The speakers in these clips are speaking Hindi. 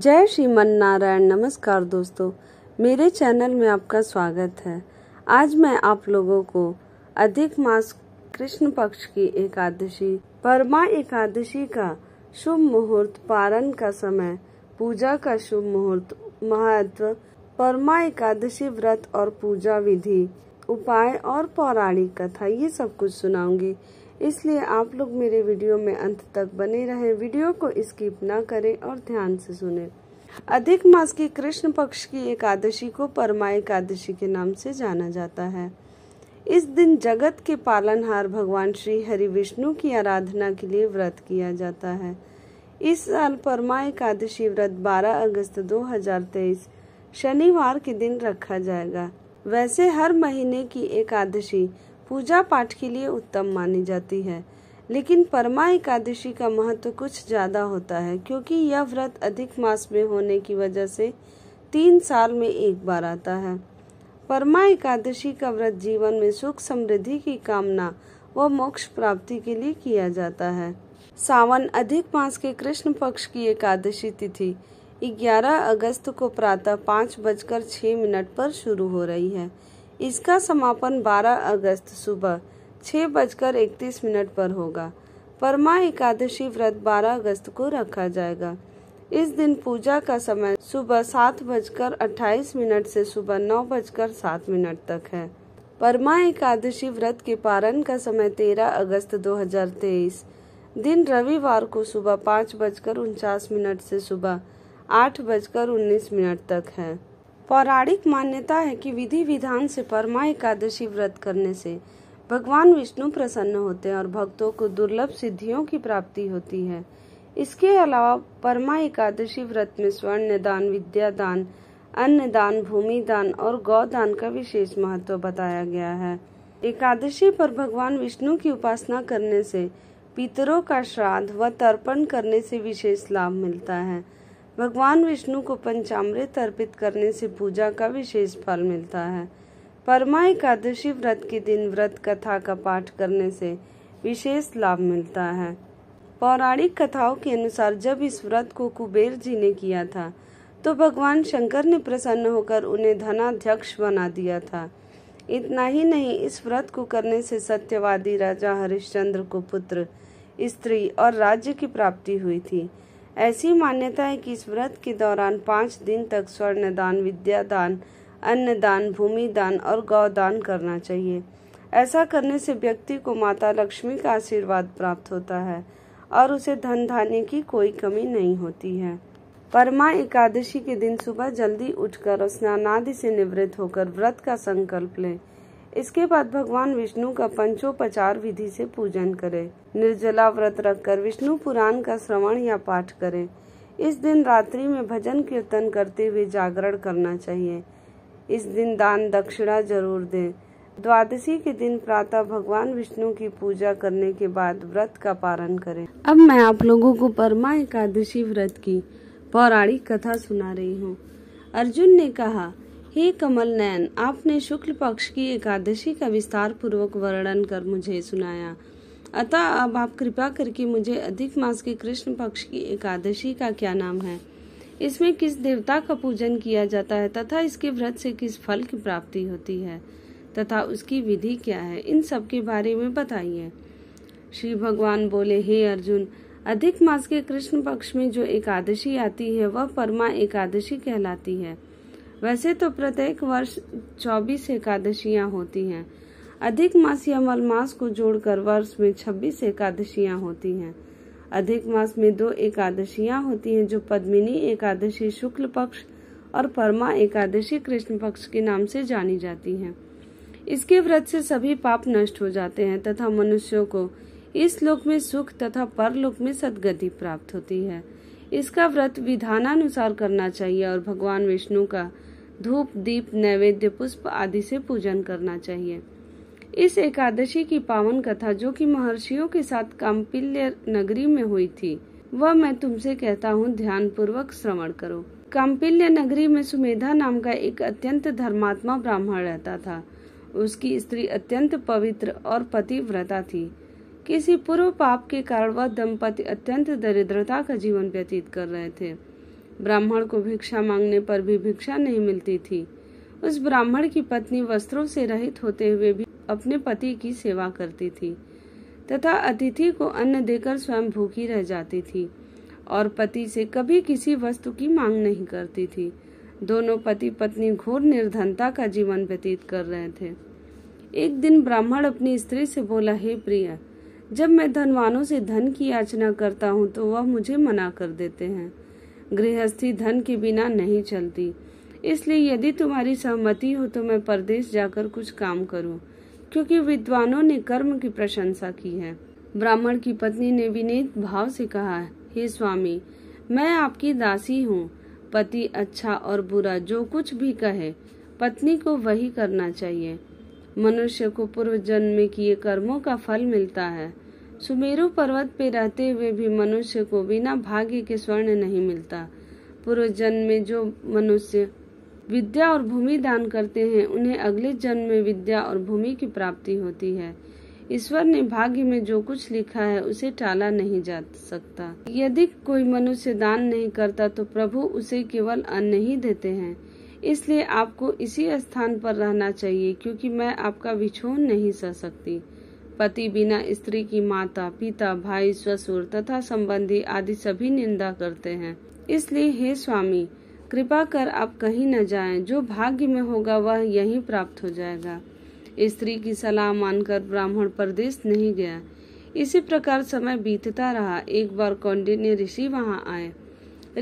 जय मन नारायण नमस्कार दोस्तों मेरे चैनल में आपका स्वागत है आज मैं आप लोगों को अधिक मास कृष्ण पक्ष की एकादशी परमा एकादशी का शुभ मुहूर्त पारण का समय पूजा का शुभ मुहूर्त महत्व परमा एकादशी व्रत और पूजा विधि उपाय और पौराणिक कथा ये सब कुछ सुनाऊंगी इसलिए आप लोग मेरे वीडियो में अंत तक बने रहें वीडियो को स्किप ना करें और ध्यान से सुने अधिक मास की कृष्ण पक्ष की एकादशी को परमा एकादशी के नाम से जाना जाता है इस दिन जगत के पालनहार भगवान श्री हरि विष्णु की आराधना के लिए व्रत किया जाता है इस साल परमा एकादशी व्रत 12 अगस्त 2023 शनिवार के दिन रखा जाएगा वैसे हर महीने की एकादशी पूजा पाठ के लिए उत्तम मानी जाती है लेकिन परमा एकादशी का महत्व कुछ ज़्यादा होता है क्योंकि यह व्रत अधिक मास में होने की वजह से तीन साल में एक बार आता है परमा एकादशी का व्रत जीवन में सुख समृद्धि की कामना व मोक्ष प्राप्ति के लिए किया जाता है सावन अधिक मास के कृष्ण पक्ष की एकादशी तिथि 11 अगस्त को प्रातः पाँच बजकर छः मिनट पर शुरू हो रही है इसका समापन 12 अगस्त सुबह छः बजकर इकतीस मिनट पर होगा परमा एकादशी व्रत 12 अगस्त को रखा जाएगा इस दिन पूजा का समय सुबह सात बजकर अट्ठाईस मिनट से सुबह नौ बजकर सात मिनट तक है परमा एकादशी व्रत के पारण का समय 13 अगस्त 2023 दिन रविवार को सुबह पाँच बजकर उनचास मिनट से सुबह आठ बजकर उन्नीस मिनट तक है पौराणिक मान्यता है कि विधि विधान से परमा एकादशी व्रत करने से भगवान विष्णु प्रसन्न होते हैं और भक्तों को दुर्लभ सिद्धियों की प्राप्ति होती है इसके अलावा परमा एकादशी व्रत में स्वर्ण दान विद्या दान अन्न दान भूमि दान और गौ दान का विशेष महत्व बताया गया है एकादशी पर भगवान विष्णु की उपासना करने से पितरों का श्राद्ध व तर्पण करने से विशेष लाभ मिलता है भगवान विष्णु को पंचामृत अर्पित करने से पूजा का विशेष फल मिलता है परमा एकादशी व्रत के दिन व्रत कथा का पाठ करने से विशेष लाभ मिलता है पौराणिक कथाओं के अनुसार जब इस व्रत को कुबेर जी ने किया था तो भगवान शंकर ने प्रसन्न होकर उन्हें धनाध्यक्ष बना दिया था इतना ही नहीं इस व्रत को करने से सत्यवादी राजा हरिश्चंद्र को पुत्र स्त्री और राज्य की प्राप्ति हुई थी ऐसी मान्यता है कि इस व्रत के दौरान पाँच दिन तक स्वर्ण दान विद्या दान अन्न दान भूमि दान और गौ दान करना चाहिए ऐसा करने से व्यक्ति को माता लक्ष्मी का आशीर्वाद प्राप्त होता है और उसे धन धान्य की कोई कमी नहीं होती है परमा एकादशी के दिन सुबह जल्दी उठकर और स्नानादि से निवृत्त होकर व्रत का संकल्प लें इसके बाद भगवान विष्णु का पंचोपचार विधि से पूजन करें निर्जला व्रत रखकर विष्णु पुराण का श्रवण या पाठ करें इस दिन रात्रि में भजन कीर्तन करते हुए जागरण करना चाहिए इस दिन दान दक्षिणा जरूर दें द्वादशी के दिन प्रातः भगवान विष्णु की पूजा करने के बाद व्रत का पारण करें अब मैं आप लोगों को परमा एकादशी व्रत की पौराणिक कथा सुना रही हूँ अर्जुन ने कहा हे कमल नयन आपने शुक्ल पक्ष की एकादशी का विस्तार पूर्वक वर्णन कर मुझे सुनाया अतः अब आप कृपा करके मुझे अधिक मास के कृष्ण पक्ष की एकादशी का क्या नाम है इसमें किस देवता का पूजन किया जाता है तथा इसके व्रत से किस फल की प्राप्ति होती है तथा उसकी विधि क्या है इन सब के बारे में बताइए श्री भगवान बोले हे अर्जुन अधिक मास के कृष्ण पक्ष में जो एकादशी आती है वह परमा एकादशी कहलाती है वैसे तो प्रत्येक वर्ष चौबीस एकादशियां होती हैं अधिक मास या मास को जोड़कर वर्ष में छब्बीस एकादशियां होती हैं अधिक मास में दो एकादशियां होती हैं जो पद्मिनी एकादशी शुक्ल पक्ष और परमा एकादशी कृष्ण पक्ष के नाम से जानी जाती हैं इसके व्रत से सभी पाप नष्ट हो जाते हैं तथा मनुष्यों को इस लोक में सुख तथा परलोक में सदगति प्राप्त होती है इसका व्रत विधानानुसार करना चाहिए और भगवान विष्णु का धूप दीप नैवेद्य पुष्प आदि से पूजन करना चाहिए इस एकादशी की पावन कथा जो कि महर्षियों के साथ काम्पिल्य नगरी में हुई थी वह मैं तुमसे कहता हूँ ध्यान पूर्वक श्रवण करो काम्पिल्य नगरी में सुमेधा नाम का एक अत्यंत धर्मात्मा ब्राह्मण रहता था उसकी स्त्री अत्यंत पवित्र और पतिव्रता थी किसी पूर्व पाप के कारण वह दंपति अत्यंत दरिद्रता का जीवन व्यतीत कर रहे थे ब्राह्मण को भिक्षा मांगने पर भी भिक्षा नहीं मिलती थी उस ब्राह्मण की पत्नी वस्त्रों से रहित होते हुए भी अपने पति की सेवा करती थी तथा अतिथि को अन्न देकर स्वयं भूखी रह जाती थी और पति से कभी किसी वस्तु की मांग नहीं करती थी दोनों पति पत्नी घोर निर्धनता का जीवन व्यतीत कर रहे थे एक दिन ब्राह्मण अपनी स्त्री से बोला हे प्रिय जब मैं धनवानों से धन की याचना करता हूँ तो वह मुझे मना कर देते हैं गृहस्थी धन के बिना नहीं चलती इसलिए यदि तुम्हारी सहमति हो तो मैं परदेश जाकर कुछ काम करूं क्योंकि विद्वानों ने कर्म की प्रशंसा की है ब्राह्मण की पत्नी ने विनीत भाव से कहा हे स्वामी मैं आपकी दासी हूँ पति अच्छा और बुरा जो कुछ भी कहे पत्नी को वही करना चाहिए मनुष्य को पूर्व जन्म में किए कर्मों का फल मिलता है सुमेरु पर्वत पर रहते हुए भी मनुष्य को बिना भाग्य के स्वर्ण नहीं मिलता पूर्व जन्म में जो मनुष्य विद्या और भूमि दान करते हैं उन्हें अगले जन्म में विद्या और भूमि की प्राप्ति होती है ईश्वर ने भाग्य में जो कुछ लिखा है उसे टाला नहीं जा सकता यदि कोई मनुष्य दान नहीं करता तो प्रभु उसे केवल अन्न ही देते हैं इसलिए आपको इसी स्थान पर रहना चाहिए क्योंकि मैं आपका बिछोन नहीं सह सकती पति बिना स्त्री की माता पिता भाई ससुर तथा संबंधी आदि सभी निंदा करते हैं इसलिए हे स्वामी कृपा कर आप कहीं न जाएं जो भाग्य में होगा वह यहीं प्राप्त हो जाएगा स्त्री की सलाह मानकर ब्राह्मण प्रदेश नहीं गया इसी प्रकार समय बीतता रहा एक बार कौंडिन्य ऋषि वहां आए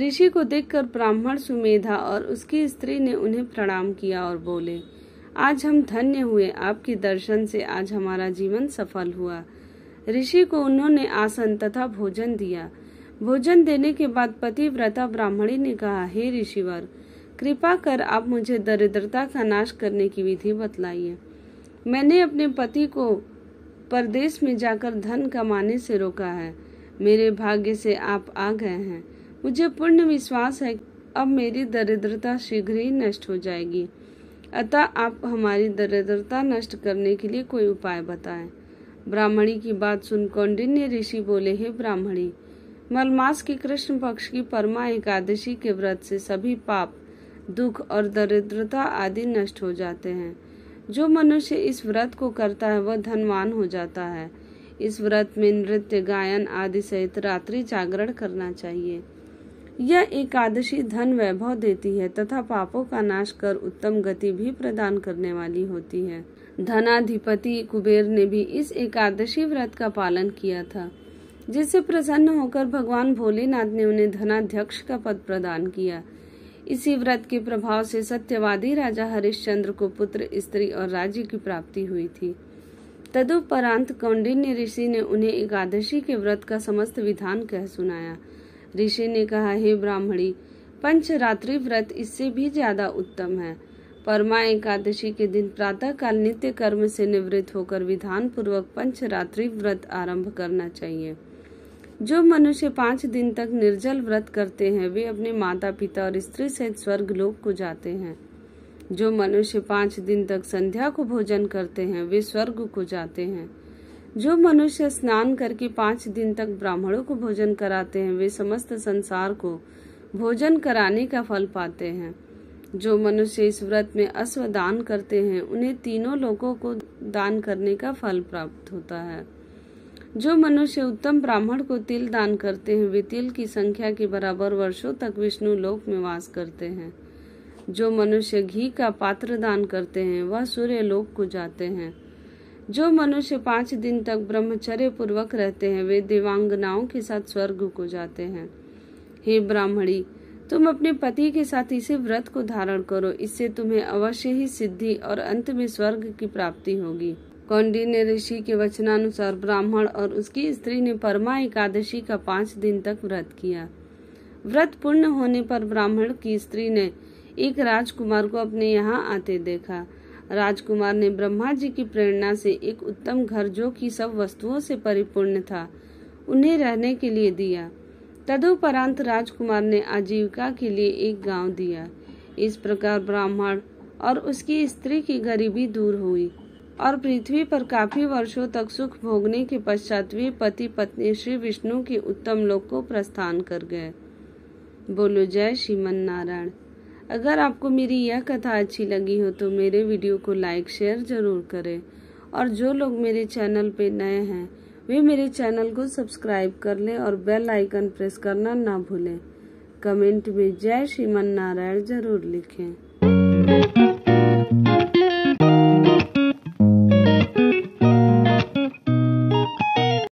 ऋषि को देखकर ब्राह्मण सुमेधा और उसकी स्त्री ने उन्हें प्रणाम किया और बोले आज हम धन्य हुए आपके दर्शन से आज हमारा जीवन सफल हुआ ऋषि को उन्होंने आसन तथा भोजन दिया भोजन देने के बाद पति व्रता ब्राह्मणी ने कहा हे ऋषिवर कृपा कर आप मुझे दरिद्रता का नाश करने की विधि बतलाइए मैंने अपने पति को परदेश में जाकर धन कमाने से रोका है मेरे भाग्य से आप आ गए हैं मुझे पूर्ण विश्वास है अब मेरी दरिद्रता शीघ्र ही नष्ट हो जाएगी अतः आप हमारी दरिद्रता नष्ट करने के लिए कोई उपाय बताएं ब्राह्मणी की बात सुन कौंडिन्य ऋषि बोले हे ब्राह्मणी मलमास की कृष्ण पक्ष की परमा एकादशी के व्रत से सभी पाप दुख और दरिद्रता आदि नष्ट हो जाते हैं जो मनुष्य इस व्रत को करता है वह धनवान हो जाता है इस व्रत में नृत्य गायन आदि सहित रात्रि जागरण करना चाहिए यह एकादशी धन वैभव देती है तथा पापों का नाश कर उत्तम गति भी प्रदान करने वाली होती है धनाधिपति कुबेर ने भी इस एकादशी व्रत का पालन किया था जिससे प्रसन्न होकर भगवान भोलेनाथ ने उन्हें धनाध्यक्ष का पद प्रदान किया इसी व्रत के प्रभाव से सत्यवादी राजा हरिश्चंद्र को पुत्र स्त्री और राज्य की प्राप्ति हुई थी तदुपरांत कौंडिन्य ऋषि ने उन्हें एकादशी के व्रत का समस्त विधान कह सुनाया ऋषि ने कहा हे ब्राह्मणी पंचरात्रि व्रत इससे भी ज्यादा उत्तम है परमा एकादशी के दिन प्रातः काल नित्य कर्म से निवृत्त होकर विधान पूर्वक पंचरात्रि व्रत आरंभ करना चाहिए जो मनुष्य पांच दिन तक निर्जल व्रत करते हैं वे अपने माता पिता और स्त्री सहित स्वर्ग लोक को जाते हैं जो मनुष्य पांच दिन तक संध्या को भोजन करते हैं वे स्वर्ग को जाते हैं जो मनुष्य स्नान करके पांच दिन तक ब्राह्मणों को भोजन कराते हैं वे समस्त संसार को भोजन कराने का फल पाते हैं जो मनुष्य इस व्रत में अश्व दान करते हैं उन्हें तीनों लोगों को दान करने का फल प्राप्त होता है जो मनुष्य उत्तम ब्राह्मण को तिल दान करते हैं वे तिल की संख्या के बराबर वर्षों तक विष्णु लोक में वास करते हैं जो मनुष्य घी का पात्र दान करते हैं वह सूर्य लोक को जाते हैं जो मनुष्य पांच दिन तक ब्रह्मचर्य पूर्वक रहते हैं वे देवांगनाओं के साथ स्वर्ग को जाते हैं हे ब्राह्मणी तुम अपने पति के साथ इसे व्रत को धारण करो इससे तुम्हें अवश्य ही सिद्धि और अंत में स्वर्ग की प्राप्ति होगी कौंडिन्य ऋषि के वचनानुसार ब्राह्मण और उसकी स्त्री ने परमा एकादशी का पांच दिन तक व्रत किया व्रत पूर्ण होने पर ब्राह्मण की स्त्री ने एक राजकुमार को अपने यहाँ आते देखा राजकुमार ने ब्रह्मा जी की प्रेरणा से एक उत्तम घर जो कि सब वस्तुओं से परिपूर्ण था उन्हें रहने के लिए दिया तदुपरांत राजकुमार ने आजीविका के लिए एक गांव दिया इस प्रकार ब्राह्मण और उसकी स्त्री की गरीबी दूर हुई और पृथ्वी पर काफी वर्षों तक सुख भोगने के पश्चात वे पति पत्नी श्री विष्णु के उत्तम लोक को प्रस्थान कर गए बोलो जय श्रीमन नारायण अगर आपको मेरी यह कथा अच्छी लगी हो तो मेरे वीडियो को लाइक शेयर ज़रूर करें और जो लोग मेरे चैनल पे नए हैं वे मेरे चैनल को सब्सक्राइब कर लें और बेल आइकन प्रेस करना ना भूलें कमेंट में जय श्रीमन नारायण जरूर लिखें